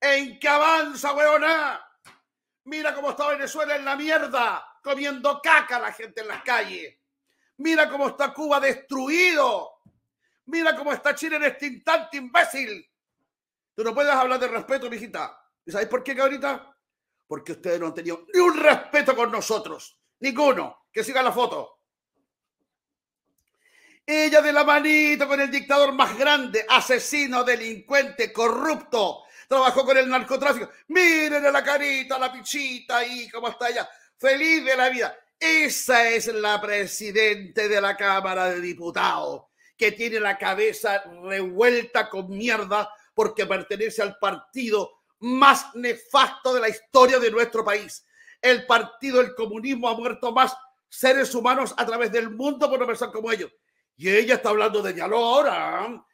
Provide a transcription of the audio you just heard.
en qué avanza, weona. Mira cómo está Venezuela en la mierda, comiendo caca a la gente en las calles. Mira cómo está Cuba destruido. Mira cómo está Chile en este instante, imbécil. Tú no puedes hablar de respeto, mijita. ¿Y sabéis por qué, ahorita? Porque ustedes no han tenido ni un respeto con nosotros. Ninguno. Que siga la foto. Ella de la manita con el dictador más grande, asesino, delincuente, corrupto, trabajó con el narcotráfico. Miren la carita, la pichita ahí, cómo está allá. Feliz de la vida. Esa es la presidente de la Cámara de Diputados, que tiene la cabeza revuelta con mierda porque pertenece al partido más nefasto de la historia de nuestro país. El partido del comunismo ha muerto más seres humanos a través del mundo por no pensar como ellos. Y ella está hablando de diálogo ahora.